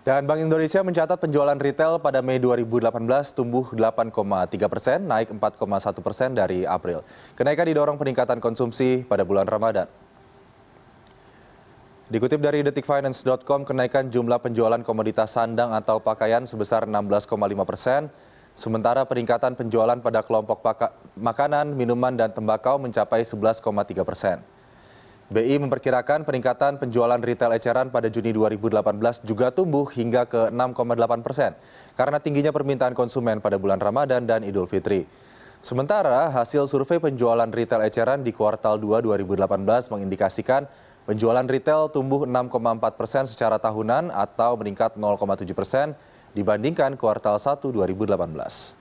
Dan Bank Indonesia mencatat penjualan retail pada Mei 2018 tumbuh 8,3 persen, naik 4,1 persen dari April. Kenaikan didorong peningkatan konsumsi pada bulan Ramadan. Dikutip dari detikfinance.com, kenaikan jumlah penjualan komoditas sandang atau pakaian sebesar 16,5 persen, sementara peningkatan penjualan pada kelompok makanan, minuman, dan tembakau mencapai 11,3 persen. BI memperkirakan peningkatan penjualan retail eceran pada Juni 2018 juga tumbuh hingga ke 6,8 persen karena tingginya permintaan konsumen pada bulan Ramadan dan Idul Fitri. Sementara hasil survei penjualan retail eceran di kuartal 2 2018 mengindikasikan penjualan retail tumbuh 6,4 persen secara tahunan atau meningkat 0,7 persen dibandingkan kuartal 1 2018.